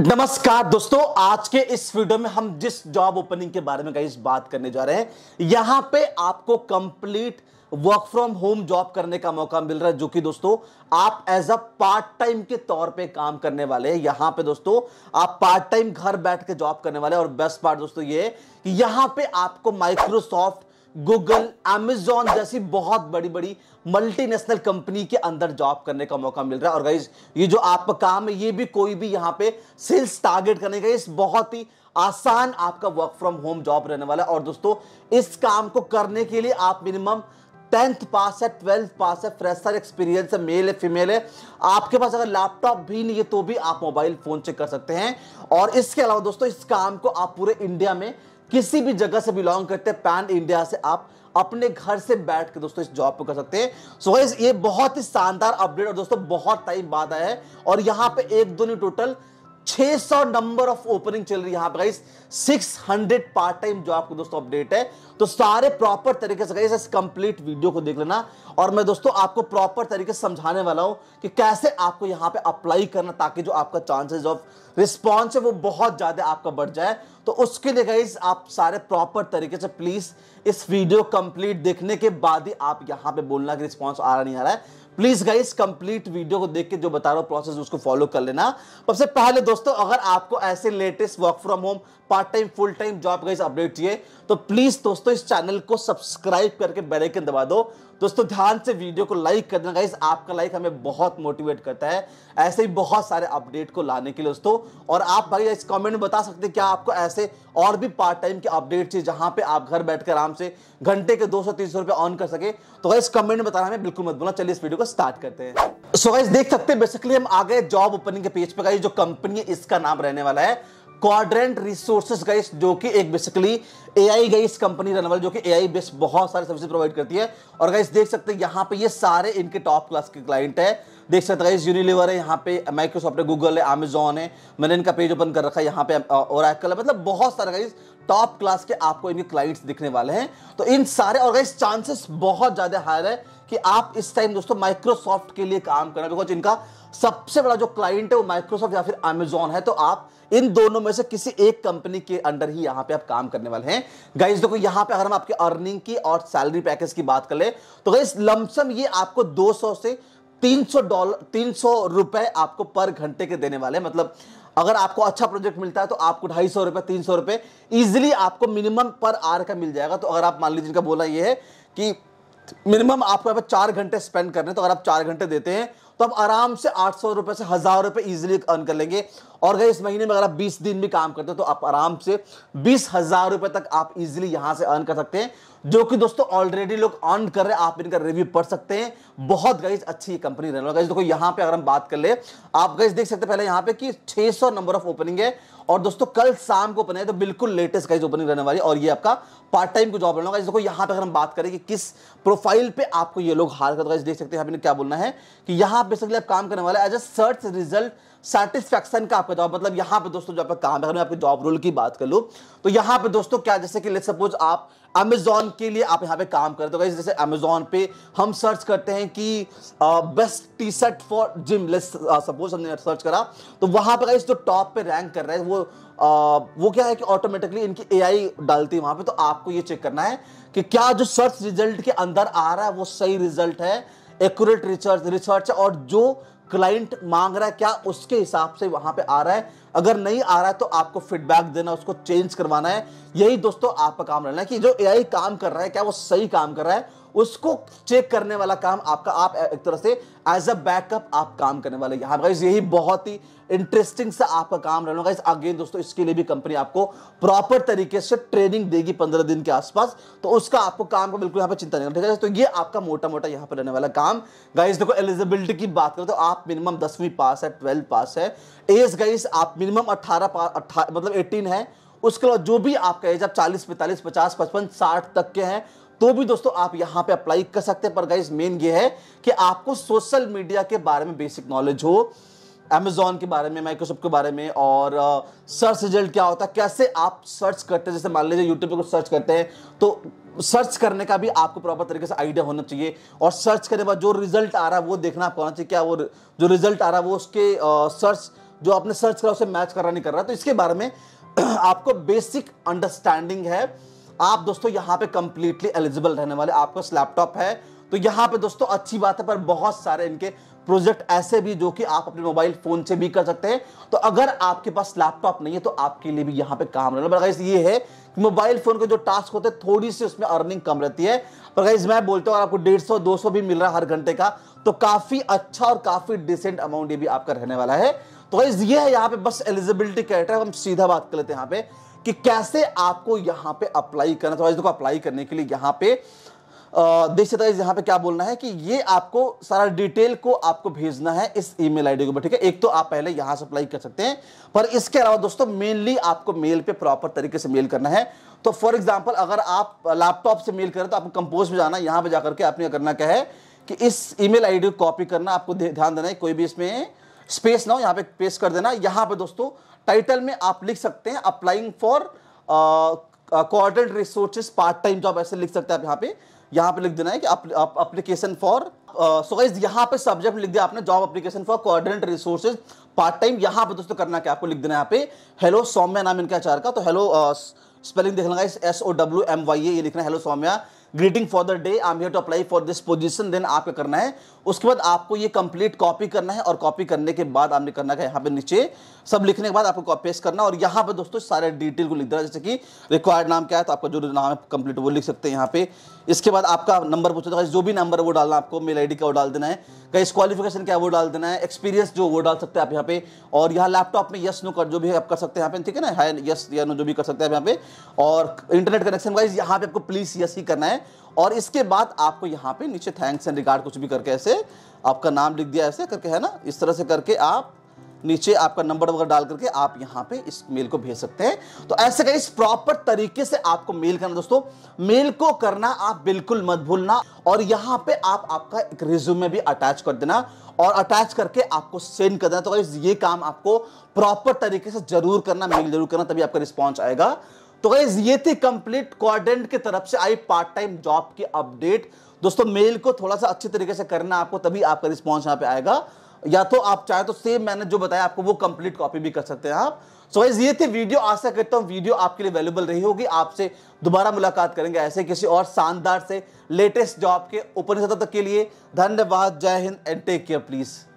नमस्कार दोस्तों आज के इस वीडियो में हम जिस जॉब ओपनिंग के बारे में कहीं बात करने जा रहे हैं यहां पे आपको complete work from home job करने का मौका मिल रहा है जो कि दोस्तों आप एज अ पार्ट टाइम के तौर पे काम करने वाले हैं यहां पे दोस्तों आप पार्ट टाइम घर बैठ के जॉब करने वाले और बेस्ट पार्ट दोस्तों ये कि यहां पे आपको माइक्रोसॉफ्ट गूगल अमेजोन जैसी बहुत बड़ी बड़ी मल्टीनेशनल कंपनी के अंदर जॉब करने का मौका मिल रहा है और गाइज ये जो आपका काम है ये भी कोई भी यहाँ पे सेल्स टारगेट करने का इस बहुत ही आसान आपका वर्क फ्रॉम होम जॉब रहने वाला है और दोस्तों इस काम को करने के लिए आप मिनिमम टेंथ पास है ट्वेल्थ पास है फ्रेशर एक्सपीरियंस है मेल है फीमेल है आपके पास अगर लैपटॉप भी नहीं है तो भी आप मोबाइल फोन चेक कर सकते हैं और इसके अलावा दोस्तों इस काम को आप पूरे इंडिया में किसी भी जगह से बिलोंग करते हैं पैन इंडिया से आप अपने घर से बैठ के दोस्तों इस जॉब को कर सकते हैं सो so, ये बहुत ही शानदार अपडेट और दोस्तों बहुत टाइम बाद आया है और यहाँ पे एक दो नहीं टोटल 600 नंबर ऑफ ओपनिंग चल रही है यहाँ पे गाइस 600 पार्ट टाइम जो आपको दोस्तों अपडेट है तो सारे प्रॉपर तरीके से गाइस इस कंप्लीट वीडियो को देख लेना और मैं दोस्तों आपको प्रॉपर तरीके से समझाने वाला हूं कि कैसे आपको यहां पे अप्लाई करना ताकि जो आपका चांसेस ऑफ रिस्पॉन्स है वो बहुत ज़्यादा आपका बढ़ जाए तो उसके लिए गाइज आप सारे प्रॉपर तरीके से प्लीज़ इस वीडियो कंप्लीट देखने के बाद ही आप यहां पे बोलना कि रिस्पॉन्स आ रहा नहीं आ रहा है प्लीज गाइस कंप्लीट वीडियो को देख के जो बता रहा हूँ प्रोसेस उसको फॉलो कर लेना सबसे पहले दोस्तों अगर आपको ऐसे latest work from home part time full time job guys update चाहिए तो प्लीज दोस्तों इस चैनल को सब्सक्राइब करके बेल आइकन दबा दो दोस्तों ध्यान से वीडियो को लाइक कर देना आपका लाइक हमें बहुत मोटिवेट करता है ऐसे ही बहुत सारे अपडेट को लाने के लिए दोस्तों और आप भाई इस कमेंट में बता सकते हैं क्या आपको ऐसे और भी पार्ट टाइम के अपडेट चाहिए जहां पे आप घर बैठकर आराम से घंटे के दो सौ तीन सौ रुपए ऑन कर सके तो इस कमेंट में बताना हमें बिल्कुल मत बोला चलिए इस वीडियो को स्टार्ट करते हैं सो so गाइस देख सकते हैं बेसिकली हम आ गए जॉब ओपनिंग के पेज पे गाइस जो कंपनी है इसका नाम रहने वाला है क्वाड्रेंट रिसोर्सेज गाइस जो कि एक basically A I guys company run जो कि ए आई बेस्ड बहुत सारी सर्विसेज प्रोवाइड करती है और गाइस देख सकते हैं यहाँ पे ये सारे इनके टॉप क्लास के क्लाइंट है देख सकते हैं इस यूनिलीवर है यहाँ पे माइक्रोसॉफ्ट है गूगल है अमेजोन है मैंने इनका पेज ओपन कर रखा है यहाँ पे और है मतलब बहुत सारे गाइज टॉप क्लास के आपको इनके क्लाइंट्स दिखने वाले हैं तो इन सारे और गाइज चांसेस बहुत ज़्यादा हायर है कि आप इस टाइम दोस्तों माइक्रोसॉफ्ट के लिए काम करना बिकॉज इनका सबसे बड़ा जो क्लाइंट है वो माइक्रोसॉफ्ट या फिर अमेजोन है तो आप इन दोनों में से किसी एक कंपनी के अंडर ही यहां पे आप काम करने वाले हैं गाइस देखो यहां पे अगर हम आपके अर्निंग की और सैलरी पैकेज की बात कर ले तो गाइस लमसम ये आपको 200 से 300 डॉलर 300 रुपए आपको पर घंटे के देने वाले मतलब अगर आपको अच्छा प्रोजेक्ट मिलता है तो आपको ढाई सौ रुपये तीन सौ रुपये ईजिली आपको मिनिमम पर आर का मिल जाएगा तो अगर आप मान लीजिए इनका बोला ये है कि मिनिमम आपको यहाँ पर चार घंटे स्पेंड करने तो अगर आप चार घंटे देते हैं तो आप आराम से आठ सौ रुपए से हज़ार रुपए इजिली अर्न कर लेंगे और अगर इस महीने में अगर आप बीस दिन भी काम करते हो तो आप आराम से बीस हज़ार रुपए तक आप इजिली यहां से अर्न कर सकते हैं जो कि दोस्तों ऑलरेडी लोग अर्न कर रहे हैं आप इनका रिव्यू पढ़ सकते हैं बहुत गाइज अच्छी कंपनी रहने वाला देखो यहां पर अगर हम बात कर ले आप गाइज देख सकते हैं पहले यहां पर कि सौ नंबर ऑफ ओपनिंग है और दोस्तों कल शाम को ओपन है तो बिल्कुल लेटेस्ट गाइज ओपनिंग रहने वाली और ये आपका पार्ट टाइम को जॉब रहना देखो यहां पर अगर हम बात करें कि किस प्रोफाइल पे आपको ये लोग हाल कर देख सकते हैं क्या बोलना है कि यहाँ आप बेसिकली आप काम करने वाले as a search result satisfaction का आपका जॉब मतलब यहाँ पे दोस्तों जो आपका काम है अगर मैं आपकी जॉब रोल की बात कर लूँ तो यहाँ पे दोस्तों क्या जैसे कि लेट सपोज आप अमेजोन के लिए आप यहाँ पे काम करते हो गाइज जैसे अमेजोन पे हम सर्च करते हैं कि best T shirt for gym let suppose हमने सर्च करा तो वहाँ पर जो टॉप पे रैंक कर रहे हैं वो आ, वो क्या है कि ऑटोमेटिकली इनकी ए डालती है वहाँ पर तो आपको ये चेक करना है कि क्या जो सर्च रिजल्ट के अंदर आ रहा है वो सही रिजल्ट है एक्यूरेट रिसर्च रिसर्च और जो क्लाइंट मांग रहा है क्या उसके हिसाब से वहां पे आ रहा है अगर नहीं आ रहा है तो आपको फीडबैक देना उसको चेंज करवाना है यही दोस्तों आपका काम रहना है कि जो एआई काम कर रहा है क्या वो सही काम कर रहा है उसको चेक करने वाला काम आपका आप एक तरह से एज अ बैकअप आप काम करने वाले यहां गाइज यही बहुत ही इंटरेस्टिंग सा आपका काम रहने गाइज अगेन दोस्तों इसके लिए भी कंपनी आपको प्रॉपर तरीके से ट्रेनिंग देगी पंद्रह दिन के आसपास तो उसका आपको काम का बिल्कुल यहां पर चिंता नहीं करना ठीक है तो ये आपका मोटा मोटा यहाँ पर रहने वाला काम गाइज देखो एलिजिबिलिटी की बात करें तो आप मिनिमम दसवीं पास है ट्वेल्व पास है एज गाइज आप मिनिमम अट्ठारह पास मतलब एटीन है उसके अलावा जो भी आपका एज आप चालीस पैंतालीस पचास पचपन साठ तक के हैं तो भी दोस्तों आप यहां पे अप्लाई कर सकते हैं पर गाइज मेन ये है कि आपको सोशल मीडिया के बारे में बेसिक नॉलेज हो अमेजोन के बारे में माइक्रोसॉफ्ट के बारे में और सर्च uh, रिजल्ट क्या होता है कैसे आप सर्च करते हैं जैसे मान लीजिए यूट्यूब पर कुछ सर्च करते हैं तो सर्च करने का भी आपको प्रॉपर तरीके से आइडिया होना चाहिए और सर्च करने के बाद जो रिजल्ट आ रहा है वो देखना आपको चाहिए क्या वो जो रिजल्ट आ रहा है वो उसके सर्च uh, जो आपने सर्च करा उसे मैच कर रहा नहीं कर रहा तो इसके बारे में आपको बेसिक अंडरस्टैंडिंग है आप दोस्तों यहाँ पे कंप्लीटली एलिजिबल रहने वाले आपके पास लैपटॉप है तो यहाँ पे दोस्तों अच्छी बात है पर बहुत सारे इनके प्रोजेक्ट ऐसे भी जो कि आप अपने मोबाइल फोन से भी कर सकते हैं तो अगर आपके पास लैपटॉप नहीं है तो आपके लिए भी यहाँ पे काम रहना पर ये है कि मोबाइल फोन के जो टास्क होते हैं थोड़ी सी उसमें अर्निंग कम रहती है पर गाइज मैं बोलता हूँ आपको डेढ़ सौ दो सौ भी मिल रहा है हर घंटे का तो काफी अच्छा और काफी डिसेंट अमाउंट ये भी आपका रहने वाला है तो गाइज ये है यहाँ पे बस एलिजिबिलिटी क्राइटेरिया हम सीधा बात कर लेते हैं यहाँ पे कि कैसे आपको यहां पे अप्लाई करना तो देखो अप्लाई करने के लिए यहां पे देख सकते यहां पे क्या बोलना है कि ये आपको सारा डिटेल को आपको भेजना है इस ईमेल आईडी के ऊपर ठीक है एक तो आप पहले यहां से अप्लाई कर सकते हैं पर इसके अलावा दोस्तों मेनली आपको मेल पे प्रॉपर तरीके से मेल करना है तो फॉर एग्जाम्पल अगर आप लैपटॉप से मेल करें तो आपको कंपोज में जाना यहां पर जाकर के आपने करना क्या है कि इस ई मेल आई को कॉपी करना आपको ध्यान देना है कोई भी इसमें स्पेस ना यहाँ पे पेस्ट कर देना यहाँ पे दोस्तों टाइटल में आप लिख सकते हैं applying for coordinate resources part time job ऐसे लिख सकते हैं आप यहाँ पे यहाँ पे लिख देना है कि अप्लीकेशन फॉर सो गाइज यहाँ पे सब्जेक्ट लिख दिया आपने job application for coordinate resources part time यहाँ पे दोस्तों करना क्या आपको लिख देना है यहाँ पे हेलो सौम्या नाम इनका आचार का तो हेलो स्पेलिंग uh, देख लेंगे S O W M Y A ये लिखना है hello Saumya greeting for the day I am here to apply for this position then आपको करना है उसके बाद आपको ये कंप्लीट कॉपी करना है और कॉपी करने के बाद आपने करना है यहाँ पे नीचे सब लिखने के बाद आपको पेस्ट करना है और यहाँ पे दोस्तों सारे डिटेल को लिख देना जैसे कि रिक्वायर्ड नाम क्या है तो आपका जो नाम है कंप्लीट वो लिख सकते हैं यहाँ पे इसके बाद आपका नंबर पूछा जाएगा जो भी नंबर वो डालना आपको मेल आई का वो डाल देना है कहीं क्वालिफिकेशन क्या वो डाल देना है एक्सपीरियंस जो वो डाल सकते हैं आप यहाँ पे और यहाँ लैपटॉप में यस नो कर जो भी आप कर सकते हैं यहाँ पे ठीक है ना है यस या नो जो भी कर सकते हैं आप यहाँ पे और इंटरनेट कनेक्शन वाइज यहाँ पे आपको प्लीज यस ही करना है और इसके बाद आपको यहाँ पे नीचे थैंक्स एंड रिगार्ड कुछ भी करके ऐसे आपका नाम लिख दिया ऐसे करके है ना इस तरह से करके आप नीचे आपका नंबर वगैरह डाल करके आप यहाँ पे इस मेल को भेज सकते हैं तो ऐसे कहीं प्रॉपर तरीके से आपको मेल करना दोस्तों मेल को करना आप बिल्कुल मत भूलना और यहाँ पे आप आपका एक रिज्यूमे भी अटैच कर देना और अटैच करके आपको सेंड कर देना तो ये काम आपको प्रॉपर तरीके से जरूर करना मेल जरूर करना तभी आपका रिस्पॉन्स आएगा तो गैस ये थी कंप्लीट क्वाड्रेंट की तरफ से आई पार्ट टाइम जॉब की अपडेट दोस्तों मेल को थोड़ा सा अच्छे तरीके से करना आपको तभी आपका रिस्पॉन्स यहाँ पे आएगा या तो आप चाहे तो सेम मैंने जो बताया आपको वो कंप्लीट कॉपी भी कर सकते हैं आप सो so, ये थी वीडियो आशा करता हूँ वीडियो आपके लिए वैल्यूबल रही होगी आपसे दोबारा मुलाकात करेंगे ऐसे किसी और शानदार से लेटेस्ट जॉब के ऊपर सतह तक के लिए धन्यवाद जय Hind and take care please